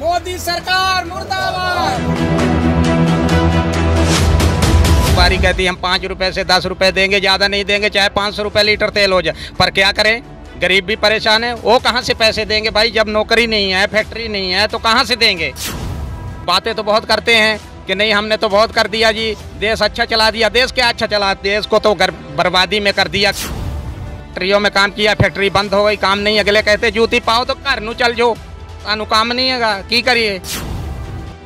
मोदी सरकार मुर्दाबाद बारी कहती हम पाँच रुपए से दस रुपए देंगे ज़्यादा नहीं देंगे चाहे पाँच सौ रुपये लीटर तेल हो जाए पर क्या करें गरीब भी परेशान है वो कहाँ से पैसे देंगे भाई जब नौकरी नहीं है फैक्ट्री नहीं है तो कहाँ से देंगे बातें तो बहुत करते हैं कि नहीं हमने तो बहुत कर दिया जी देश अच्छा चला दिया देश क्या अच्छा चला देश को तो बर्बादी में कर दिया फैक्ट्रियों में काम किया फैक्ट्री बंद हो गई काम नहीं अगले कहते जूती पाओ तो घर नू चल जाओ ਤੁਹਾਨੂੰ काम नहीं है की करिए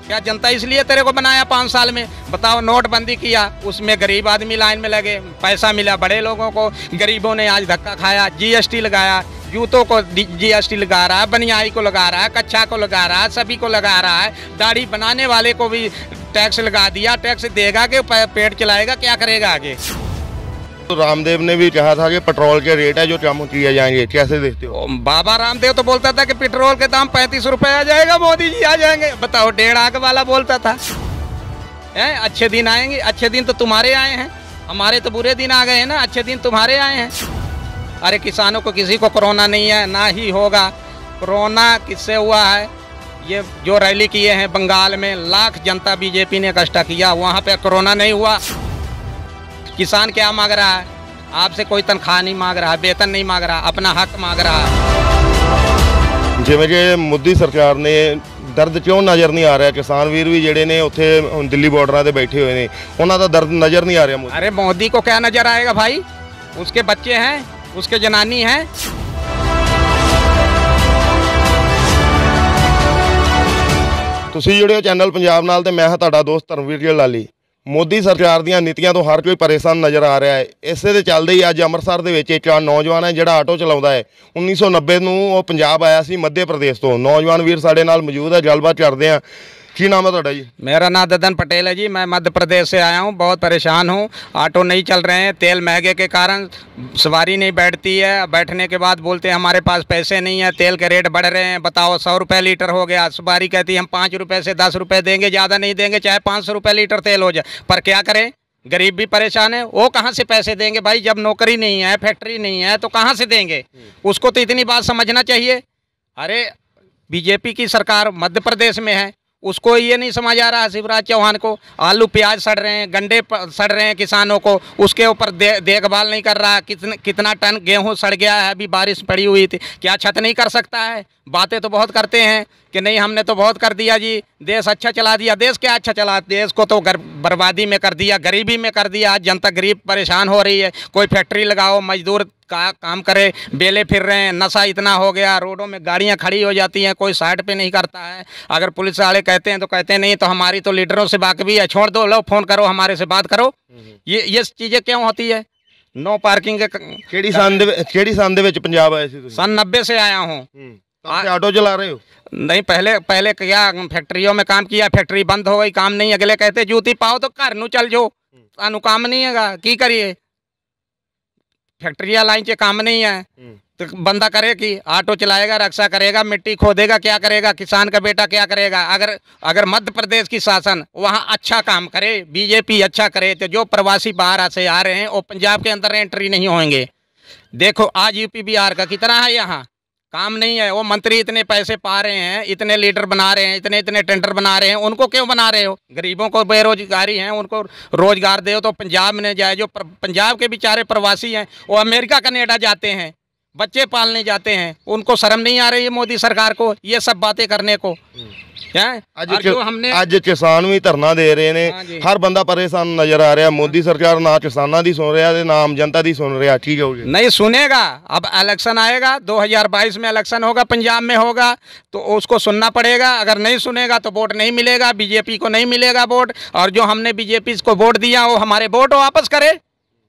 क्या जनता इसलिए तेरे को बनाया पाँच साल में बताओ नोटबंदी किया उसमें गरीब आदमी लाइन में लगे पैसा मिला बड़े लोगों को गरीबों ने आज धक्का खाया जीएसटी लगाया जूतों को जीएसटी लगा रहा है बनियाई को लगा रहा है कच्छा को लगा रहा है सभी को लगा रहा है दाढ़ी बनाने वाले को भी टैक्स लगा दिया टैक्स देगा कि पेट चलाएगा क्या करेगा आगे तो रामदेव ने भी कहा था कि पेट्रोल के रेट है जो कम किए जाएंगे कैसे देखते हो बाबा रामदेव तो बोलता था कि पेट्रोल के दाम पैंतीस रुपए आ जाएगा मोदी जी आ जाएंगे बताओ डेढ़ आग वाला बोलता था है अच्छे दिन आएंगे अच्छे दिन तो तुम्हारे आए हैं हमारे तो बुरे दिन आ गए हैं ना अच्छे दिन तुम्हारे आए हैं अरे किसानों को किसी को कोरोना नहीं है ना ही होगा कोरोना किससे हुआ है ये जो रैली किए हैं बंगाल में लाख जनता बीजेपी ने कष्ट किया वहाँ पे कोरोना नहीं हुआ किसान क्या मांग रहा है आपसे कोई तनख्वाह नहीं मांग रहा वेतन नहीं मांग रहा अपना हक मांग रहा है ਜਿਵੇਂ ਕਿ ਮੋਦੀ ਸਰਕਾਰ ਨੇ ਦਰਦ ਕਿਉਂ ਨਜ਼ਰ ਨਹੀਂ ਆ ਰਿਹਾ ਕਿਸਾਨ ਵੀਰ ਵੀ ਜਿਹੜੇ ਨੇ ਉੱਥੇ ਹੁਣ ਦਿੱਲੀ ਬਾਰਡਰਾਂ ਤੇ ਬੈਠੇ ਹੋਏ ਨੇ ਉਹਨਾਂ ਦਾ ਦਰਦ ਨਜ਼ਰ ਨਹੀਂ ਆ ਰਿਹਾ ਅਰੇ ਮੋਦੀ ਕੋ ਕਿਆ ਨਜ਼ਰ ਆਏਗਾ ਭਾਈ ਉਸਕੇ ਬੱਚੇ ਹੈ ਉਸਕੇ ਜਨਾਨੀ ਹੈ ਤੁਸੀਂ ਜੁੜਿਓ ਚੈਨਲ ਪੰਜਾਬ ਨਾਲ ਤੇ ਮੈਂ ਹਾਂ ਤੁਹਾਡਾ ਦੋਸਤ ਧਰਮਵੀਰ ਲਾਲੀ ਮੋਦੀ ਸਰਕਾਰ ਦੀਆਂ ਨੀਤੀਆਂ ਤੋਂ ਹਰ ਕੋਈ ਪਰੇਸ਼ਾਨ ਨਜ਼ਰ ਆ ਰਿਹਾ ਹੈ ਇਸੇ ਦੇ ਚੱਲਦੇ ਹੀ ਅੱਜ ਅੰਮ੍ਰਿਤਸਰ ਦੇ ਵਿੱਚ ਇੱਕ ਨੌਜਵਾਨ ਹੈ ਜਿਹੜਾ ਆਟੋ ਚਲਾਉਂਦਾ ਹੈ 1990 ਨੂੰ ਉਹ ਪੰਜਾਬ ਆਇਆ ਸੀ ਮੱਧ ਪ੍ਰਦੇਸ਼ ਤੋਂ ਨੌਜਵਾਨ ਵੀਰ ਸਾਡੇ ਨਾਲ ਮੌਜੂਦ ਹੈ ਗੱਲਬਾਤ ਕਰਦੇ ਆ की नाम है ਤੁਹਾਡਾ मेरा नाम ददन पटेल है जी मैं मध्य प्रदेश से आया हूँ बहुत परेशान हूँ ऑटो नहीं चल रहे हैं तेल महंगे के कारण सवारी नहीं बैठती है बैठने के बाद बोलते हैं हमारे पास पैसे नहीं है तेल के रेट बढ़ रहे हैं बताओ सौ रुपये लीटर हो गया सवारी कहती है हम पाँच रुपये से दस रुपये देंगे ज़्यादा नहीं देंगे चाहे पाँच सौ रुपये लीटर तेल हो जाए पर क्या करें गरीब भी परेशान है वो कहाँ से पैसे देंगे भाई जब नौकरी नहीं है फैक्ट्री नहीं है तो कहाँ से देंगे उसको तो इतनी बात समझना चाहिए अरे बीजेपी की सरकार मध्य प्रदेश में है उसको ये नहीं समझ आ रहा शिवराज चौहान को आलू प्याज सड़ रहे हैं गंडे सड़ रहे हैं किसानों को उसके ऊपर दे, देखभाल नहीं कर रहा कितन, कितना टन गेहूँ सड़ गया है अभी बारिश पड़ी हुई थी क्या छत नहीं कर सकता है बातें तो बहुत करते हैं कि नहीं हमने तो बहुत कर दिया जी देश अच्छा चला दिया देश क्या अच्छा चला देश को तो बर्बादी में कर दिया गरीबी में कर दिया आज जनता गरीब परेशान हो रही है कोई फैक्ट्री लगाओ मजदूर का काम करे बेले फिर रहे हैं नशा इतना हो गया रोडों में गाड़ियां खड़ी हो जाती हैं कोई साइड पे नहीं करता है अगर पुलिस वाले कहते हैं तो कहते नहीं तो हमारी तो लीडरों से भी है छोड़ दो लो फ़ोन करो हमारे से बात करो ये ये चीज़ें क्यों होती है नो पार्किंग सन नब्बे से आया हूँ हम्म। आप तो ऑटो चला रहे हो नहीं पहले पहले क्या फैक्ट्रियों में काम किया फैक्ट्री बंद हो गई काम नहीं अगले कहते जूती पाओ तो घर नु चल जाओ अनु काम नहीं है की करिए फैक्ट्रिया लाइन से काम हम्म। नहीं है तो बंदा करे कि ऑटो चलाएगा रक्षा करेगा मिट्टी खोदेगा क्या करेगा किसान का बेटा क्या करेगा अगर अगर मध्य प्रदेश की शासन वहाँ अच्छा काम करे बीजेपी अच्छा करे तो जो प्रवासी बाहर से आ रहे हैं वो पंजाब के अंदर एंट्री नहीं होंगे देखो आज यूपी बिहार का कितना है यहाँ काम नहीं है वो मंत्री इतने पैसे पा रहे हैं इतने लीडर बना रहे हैं इतने इतने टेंडर बना रहे हैं उनको क्यों बना रहे हो गरीबों को बेरोजगारी है उनको रोजगार दे तो पंजाब में जाए जो पंजाब के बेचारे प्रवासी हैं वो अमेरिका कनेडा जाते हैं बच्चे पालने जाते हैं उनको शर्म नहीं आ रही है मोदी सरकार को ये सब बातें करने को हम्म। हाँ नहीं सुनेगा अब इलेक्शन आएगा में इलेक्शन होगा पंजाब में होगा तो उसको सुनना पड़ेगा अगर नहीं सुनेगा तो वोट नहीं मिलेगा बीजेपी को नहीं मिलेगा वोट और जो हमने बीजेपी को वोट दिया वो हमारे वोट वापस करे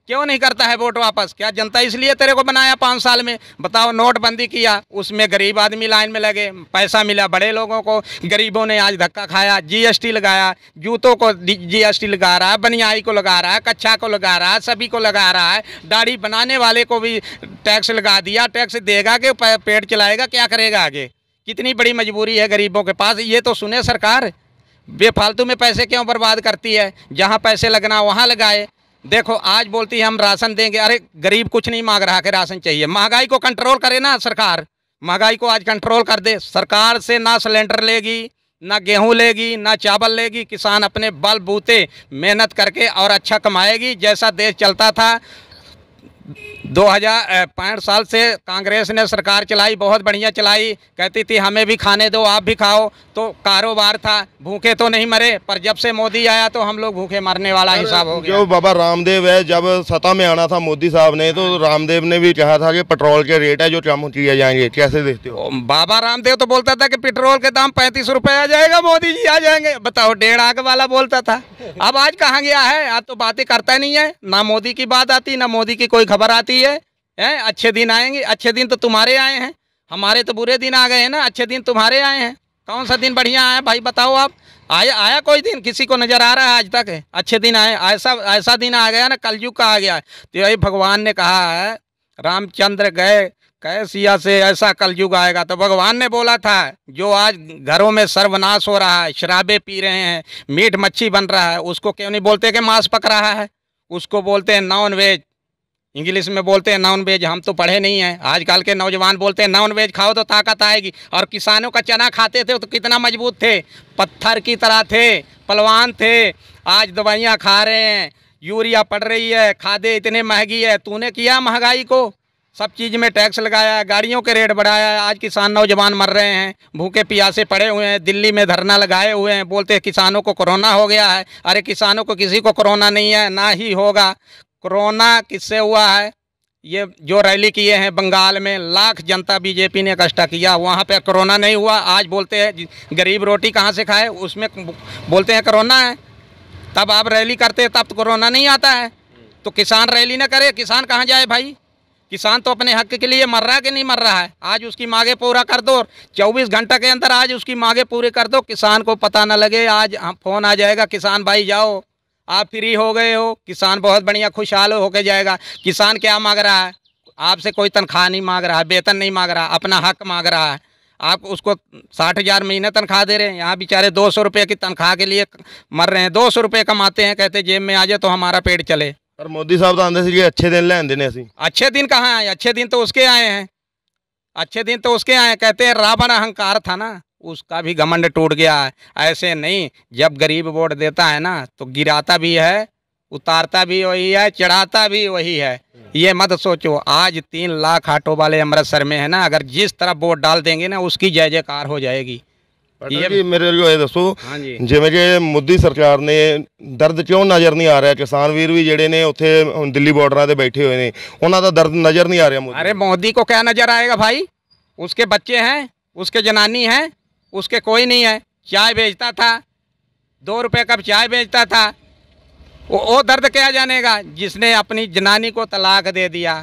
क्यों नहीं करता है वोट वापस क्या जनता इसलिए तेरे को बनाया पाँच साल में बताओ नोटबंदी किया उसमें गरीब आदमी लाइन में लगे पैसा मिला बड़े लोगों को गरीबों ने आज धक्का खाया जीएसटी लगाया जूतों को जीएसटी लगा रहा है बनियाई को लगा रहा है कच्छा को लगा रहा है सभी को लगा रहा है दाढ़ी बनाने वाले को भी टैक्स लगा दिया टैक्स देगा कि पेट चलाएगा क्या करेगा आगे कितनी बड़ी मजबूरी है गरीबों के पास ये तो सुने सरकार बेफालतू में पैसे क्यों बर्बाद करती है जहाँ पैसे लगना वहाँ लगाए देखो आज बोलती है हम राशन देंगे अरे गरीब कुछ नहीं मांग रहा कि राशन चाहिए महंगाई को कंट्रोल करे ना सरकार महंगाई को आज कंट्रोल कर दे सरकार से ना सिलेंडर लेगी ना गेहूं लेगी ना चावल लेगी किसान अपने बल बूते मेहनत करके और अच्छा कमाएगी जैसा देश चलता था दो हज़ार पैंठ साल से कांग्रेस ने सरकार चलाई बहुत बढ़िया चलाई कहती थी हमें भी खाने दो आप भी खाओ तो कारोबार था भूखे तो नहीं मरे पर जब से मोदी आया तो हम लोग भूखे मरने वाला हिसाब हो गया जो बाबा रामदेव है जब सत्ता में आना था मोदी साहब ने तो रामदेव ने भी कहा था कि पेट्रोल के रेट है जो कम किए जाएंगे कैसे देखते हो बाबा रामदेव तो बोलता था कि पेट्रोल के दाम पैंतीस रुपये आ जाएगा मोदी जी आ जाएंगे बताओ डेढ़ आग वाला बोलता था अब आज कहाँ गया है आज तो बातें करता नहीं है ना मोदी की बात आती ना मोदी की कोई खबर आती होती है ए अच्छे दिन आएंगे अच्छे दिन तो तुम्हारे आए हैं हमारे तो बुरे दिन आ गए हैं ना अच्छे दिन तुम्हारे आए हैं कौन सा दिन बढ़िया आया भाई बताओ आप आया आया कोई दिन किसी को नज़र आ रहा है आज तक है? अच्छे दिन आए ऐसा ऐसा दिन आ गया ना कलयुग का आ गया तो यही भगवान ने कहा है रामचंद्र गए कैसिया से ऐसा कलयुग आएगा तो भगवान ने बोला था जो आज घरों में सर्वनाश हो रहा है शराबे पी रहे हैं मीट मच्छी बन रहा है उसको क्यों नहीं बोलते कि मांस पक रहा है उसको बोलते हैं नॉन इंग्लिश में बोलते हैं नॉन वेज हम तो पढ़े नहीं हैं आजकल के नौजवान बोलते हैं नॉन वेज खाओ तो ताकत आएगी और किसानों का चना खाते थे तो कितना मजबूत थे पत्थर की तरह थे पलवान थे आज दवाइयाँ खा रहे हैं यूरिया पड़ रही है खादे इतने महंगी है तूने किया महंगाई को सब चीज़ में टैक्स लगाया गाड़ियों के रेट बढ़ाया आज किसान नौजवान मर रहे हैं भूखे पियासे पड़े हुए हैं दिल्ली में धरना लगाए हुए हैं बोलते हैं किसानों को कोरोना हो गया है अरे किसानों को किसी को कोरोना नहीं है ना ही होगा कोरोना किससे हुआ है ये जो रैली किए हैं बंगाल में लाख जनता बीजेपी ने इकट्ठा किया वहाँ पे कोरोना नहीं हुआ आज बोलते हैं गरीब रोटी कहाँ से खाए उसमें बोलते हैं कोरोना है तब आप रैली करते हैं तब तो कोरोना नहीं आता है तो किसान रैली ना करे किसान कहाँ जाए भाई किसान तो अपने हक के लिए मर रहा है कि नहीं मर रहा है आज उसकी मांगे पूरा कर दो 24 घंटा के अंदर आज उसकी मांगे पूरी कर दो किसान को पता ना लगे आज फोन आ जाएगा किसान भाई जाओ आप फ्री हो गए हो किसान बहुत बढ़िया खुशहाल होकर जाएगा किसान क्या मांग रहा है आपसे कोई तनख्वाह नहीं मांग रहा है वेतन नहीं मांग रहा अपना हक मांग रहा है आप उसको साठ हज़ार महीने तनख्वाह दे रहे हैं यहाँ बेचारे दो सौ रुपये की तनख्वाह के लिए मर रहे हैं दो सौ रुपये कमाते हैं कहते जेब में आ जाए तो हमारा पेट चले पर मोदी साहब तो आंदे से अच्छे दिन लेने देने अच्छे दिन कहाँ आए अच्छे दिन तो उसके आए हैं अच्छे दिन तो उसके आए कहते हैं रावण अहंकार था ना उसका भी घमंड टूट गया है ऐसे नहीं जब गरीब वोट देता है ना तो गिराता भी है उतारता भी वही है चढ़ाता भी वही है ये मत सोचो आज तीन लाख ऑटो वाले अमृतसर में है ना अगर जिस तरह वोट डाल देंगे ना उसकी जय जयकार हो जाएगी ये भी मेरे जो है दसो हाँ जिमें कि मोदी सरकार ने दर्द क्यों नज़र नहीं आ रहा किसान ਵੀਰ भी ਜਿਹੜੇ ने उत्थे दिल्ली ਦਿੱਲੀ से बैठे हुए हैं उन्होंने दर्द नज़र नहीं आ रहा अरे मोदी को क्या नज़र आएगा भाई उसके बच्चे हैं उसके जनानी हैं उसके कोई नहीं है चाय बेचता था दो रुपये कप चाय बेचता था वो, वो दर्द क्या जानेगा जिसने अपनी जनानी को तलाक दे दिया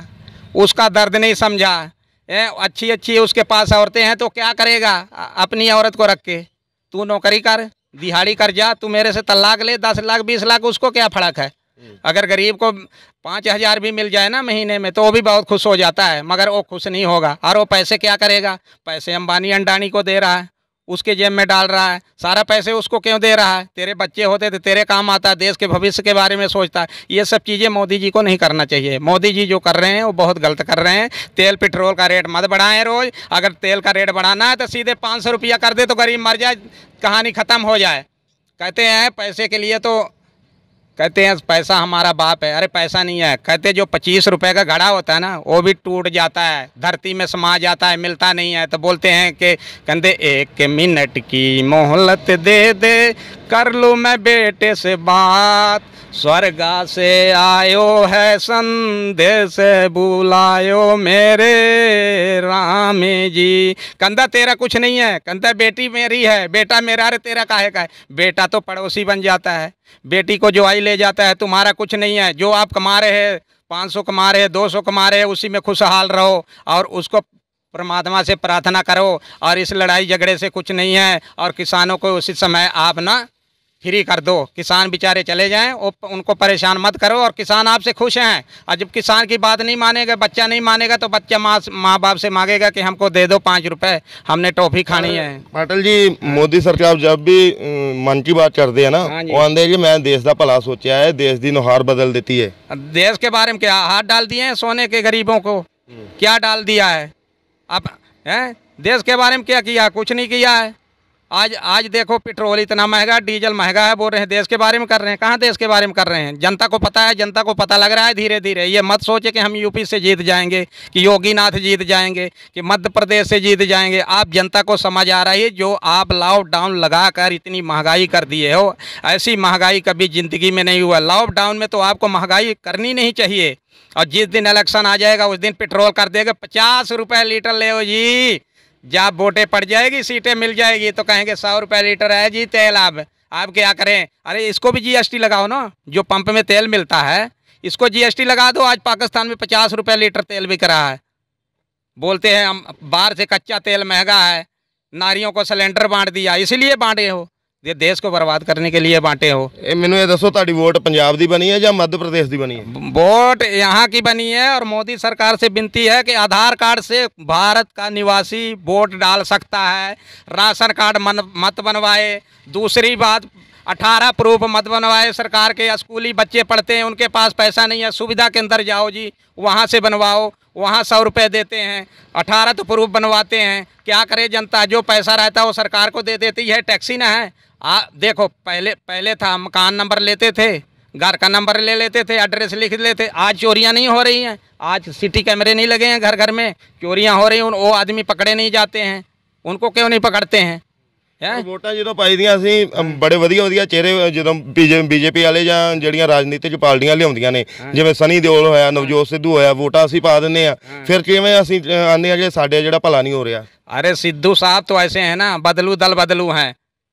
उसका दर्द नहीं समझा ए, अच्छी अच्छी उसके पास औरतें हैं तो क्या करेगा अपनी औरत को रख के तू नौकरी कर दिहाड़ी कर जा तू मेरे से तलाक ले दस लाख बीस लाख उसको क्या फर्क है अगर गरीब को पाँच हज़ार भी मिल जाए ना महीने में तो वो भी बहुत खुश हो जाता है मगर वो खुश नहीं होगा और वो पैसे क्या करेगा पैसे अंबानी अंडानी को दे रहा है उसके जेब में डाल रहा है सारा पैसे उसको क्यों दे रहा है तेरे बच्चे होते तो तेरे काम आता है देश के भविष्य के बारे में सोचता है ये सब चीज़ें मोदी जी को नहीं करना चाहिए मोदी जी जो कर रहे हैं वो बहुत गलत कर रहे हैं तेल पेट्रोल का रेट मत बढ़ाएं रोज़ अगर तेल का रेट बढ़ाना है तो सीधे पाँच सौ रुपया कर दे तो गरीब मर जाए कहानी ख़त्म हो जाए कहते हैं पैसे के लिए तो कहते हैं पैसा हमारा बाप है अरे पैसा नहीं है कहते जो पच्चीस रुपए का घड़ा होता है ना वो भी टूट जाता है धरती में समा जाता है मिलता नहीं है तो बोलते हैं कि कहते एक मिनट की मोहलत दे दे कर लूँ मैं बेटे से बात स्वर्गा से आयो है संधे से बुलायो मेरे राम जी कंधा तेरा कुछ नहीं है कंधा बेटी मेरी है बेटा मेरा अरे तेरा काहे का है बेटा तो पड़ोसी बन जाता है बेटी को जो आई ले जाता है तुम्हारा कुछ नहीं है जो आप कमा रहे हैं पाँच सौ कमा रहे हैं दो सौ कमा रहे हैं उसी में खुशहाल रहो और उसको परमात्मा से प्रार्थना करो और इस लड़ाई झगड़े से कुछ नहीं है और किसानों को उसी समय आप ना फ्री कर दो किसान बेचारे चले जाएं और उनको परेशान मत करो और किसान आपसे खुश हैं और जब किसान की बात नहीं मानेगा बच्चा नहीं मानेगा तो बच्चा माँ माँ बाप से मांगेगा कि हमको दे दो पाँच रुपए हमने टॉफी खानी है पाटिल जी मोदी सरकार जब भी मन की बात करते हैं ना हाँ वो आंदे जी मैं देश का भला सोचा है देश की नुहार बदल देती है देश के बारे में क्या हाथ डाल दिए हैं सोने के गरीबों को हम्म। क्या डाल दिया है अब है देश के बारे में क्या किया कुछ नहीं किया है आज आज देखो पेट्रोल इतना महंगा डीजल महंगा है बोल रहे हैं देश के बारे में कर रहे हैं कहाँ देश के बारे में कर रहे हैं जनता को पता है जनता को पता लग रहा है धीरे धीरे ये मत सोचे कि हम यूपी से जीत जाएंगे कि योगीनाथ जीत जाएंगे कि मध्य प्रदेश से जीत जाएंगे आप जनता को समझ आ रही है जो आप लॉकडाउन लगा कर इतनी महंगाई कर दिए हो ऐसी महंगाई कभी ज़िंदगी में नहीं हुआ लॉकडाउन में तो आपको महंगाई करनी नहीं चाहिए और जिस दिन इलेक्शन आ जाएगा उस दिन पेट्रोल कर देगा पचास रुपये लीटर ले जी जब वोटें पड़ जाएगी सीटें मिल जाएगी तो कहेंगे सौ रुपये लीटर है जी तेल आप आप क्या करें अरे इसको भी जीएसटी लगाओ ना जो पंप में तेल मिलता है इसको जीएसटी लगा दो आज पाकिस्तान में पचास रुपये लीटर तेल बिक रहा है बोलते हैं हम बाहर से कच्चा तेल महंगा है नारियों को सिलेंडर बांट दिया इसीलिए बांटे हो ये देश को बर्बाद करने के लिए बांटे हो ਇਹ ये ਇਹ ਦੱਸੋ ਤੁਹਾਡੀ ਵੋਟ ਪੰਜਾਬ ਦੀ ਬਣੀ ਹੈ ਜਾਂ ਮੱਧ ਪ੍ਰਦੇਸ਼ ਦੀ ਬਣੀ वोट यहाँ की बनी है और मोदी सरकार से विनती है कि आधार कार्ड से भारत का निवासी वोट डाल सकता है राशन कार्ड मन, मत बनवाए दूसरी बात 18 प्रूफ मत बनवाए सरकार के स्कूली बच्चे पढ़ते हैं उनके पास पैसा नहीं है सुविधा के अंदर जाओ जी वहाँ से बनवाओ वहाँ सौ रुपये देते हैं अठारह तो प्रूफ बनवाते हैं क्या करे जनता जो पैसा रहता है वो सरकार को दे देती है टैक्सी ना है आ देखो पहले पहले था मकान नंबर लेते थे घर का नंबर ले लेते थे एड्रेस लिख लेते आज चोरियां नहीं हो रही हैं आज सिटी कैमरे नहीं लगे हैं घर घर में चोरियां हो रही हैं वो आदमी पकड़े नहीं जाते हैं ਉਨਕੋ ਕਿਉਂ ਨਹੀਂ ਪਕੜਤੇ ਹੈ ਵੋਟਾਂ ਜਦੋਂ ਪਾਈਦੀਆਂ ਅਸੀਂ ਬੜੇ ਵਧੀਆ ਵਧੀਆ ਚਿਹਰੇ ਜਦੋਂ ਬੀਜੇਪੀ ਵਾਲੇ ਜਾਂ ਜਿਹੜੀਆਂ ਰਾਜਨੀਤਿਕ ਪਾਰਟੀਆਂ ਲਿਆਉਂਦੀਆਂ ਨੇ ਜਿਵੇਂ ਸਨੀ ਦਿਓਲ ਹੋਇਆ ਨਵਜੋਤ ਸਿੱਧੂ ਹੋਇਆ ਵੋਟਾਂ ਅਸੀਂ ਪਾ ਦਿੰਨੇ ਆ ਫਿਰ ਕਿਵੇਂ ਅਸੀਂ ਆਨੇ ਆ ਜੇ ਸਾਡੇ ਜਿਹੜਾ ਭਲਾ ਨਹੀਂ ਹੋ ਰਿਹਾ ਅਰੇ ਸਿੱਧੂ ਸਾਹਿਬ ਤੋਂ ਐਸੇ ਹੈ ਨਾ ਬਦਲੂ ਦਲ ਬਦਲੂ ਹੈ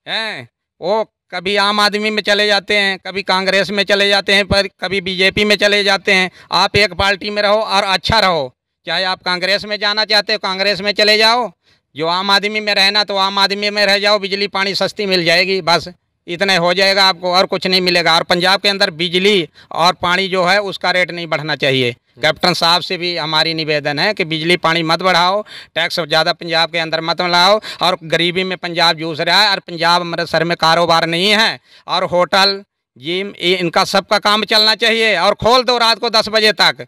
ਹੈ वो कभी आम आदमी में चले जाते हैं कभी कांग्रेस में चले जाते हैं पर कभी बीजेपी में चले जाते हैं आप एक पार्टी में रहो और अच्छा रहो चाहे आप कांग्रेस में जाना चाहते हो कांग्रेस में चले जाओ जो आम आदमी में रहना तो आम आदमी में रह जाओ बिजली पानी सस्ती मिल जाएगी बस इतने हो जाएगा आपको और कुछ नहीं मिलेगा और पंजाब के अंदर बिजली और पानी जो है उसका रेट नहीं बढ़ना चाहिए हम्म। कैप्टन साहब से भी हमारी निवेदन है कि बिजली पानी मत बढ़ाओ टैक्स ज़्यादा पंजाब के अंदर मत लाओ और गरीबी में पंजाब जूझ रहा है और पंजाब अमृतसर में कारोबार नहीं है और होटल जिम इनका सबका काम चलना चाहिए और खोल दो रात को दस बजे तक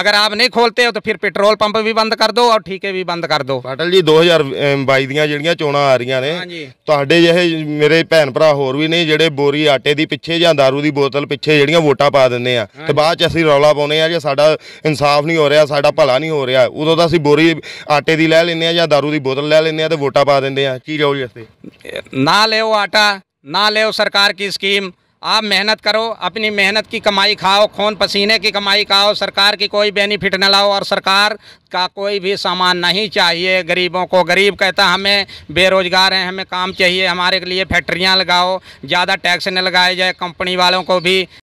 अगर आप नहीं खोलते हो तो फिर पेट्रोल पंप ਵੀ ਬੰਦ ਕਰ ਦਿਓ ਔਰ ਠੀਕੇ ਵੀ ਬੰਦ ਕਰ ਦਿਓ ਪਾਟਲ ਜੀ 2022 ਦੀਆਂ ਜਿਹੜੀਆਂ ਚੋਣਾਂ ਆ ਰਹੀਆਂ ਨੇ ਤੁਹਾਡੇ ਜਿਹੇ ਮੇਰੇ ਭੈਣ ਭਰਾ ਹੋਰ ਵੀ ਨਹੀਂ ਜਿਹੜੇ ਬੋਰੀ ਆਟੇ ਦੀ ਪਿੱਛੇ ਜਾਂ दारू ਦੀ ਬੋਤਲ ਪਿੱਛੇ ਜਿਹੜੀਆਂ ਵੋਟਾਂ ਪਾ ਦਿੰਦੇ ਆ ਤੇ ਬਾਅਦ ਚ ਅਸੀਂ ਰੌਲਾ ਪਾਉਨੇ ਆ ਜੇ ਸਾਡਾ ਇਨਸਾਫ ਨਹੀਂ ਹੋ ਰਿਹਾ ਸਾਡਾ ਭਲਾ ਨਹੀਂ ਹੋ ਰਿਹਾ ਉਦੋਂ ਤਾਂ ਅਸੀਂ ਬੋਰੀ ਆਟੇ ਦੀ ਲੈ ਲੈਂਦੇ ਆ ਜਾਂ दारू ਦੀ ਬੋਤਲ ਲੈ ਲੈਂਦੇ ਆ ਤੇ ਵੋਟਾਂ ਪਾ ਦਿੰਦੇ ਆ ਕੀ ਰਹੋ ਜੀ ਇਸ ਨਾ ਲਿਓ ਆਟਾ ਨਾ ਲਿਓ ਸਰਕਾਰ ਕੀ ਸਕੀਮ आप मेहनत करो अपनी मेहनत की कमाई खाओ खून पसीने की कमाई खाओ सरकार की कोई बेनिफिट न लाओ और सरकार का कोई भी सामान नहीं चाहिए गरीबों को गरीब कहता हमें बेरोज़गार हैं हमें काम चाहिए हमारे लिए फैक्ट्रियाँ लगाओ ज़्यादा टैक्स न लगाए जाए कंपनी वालों को भी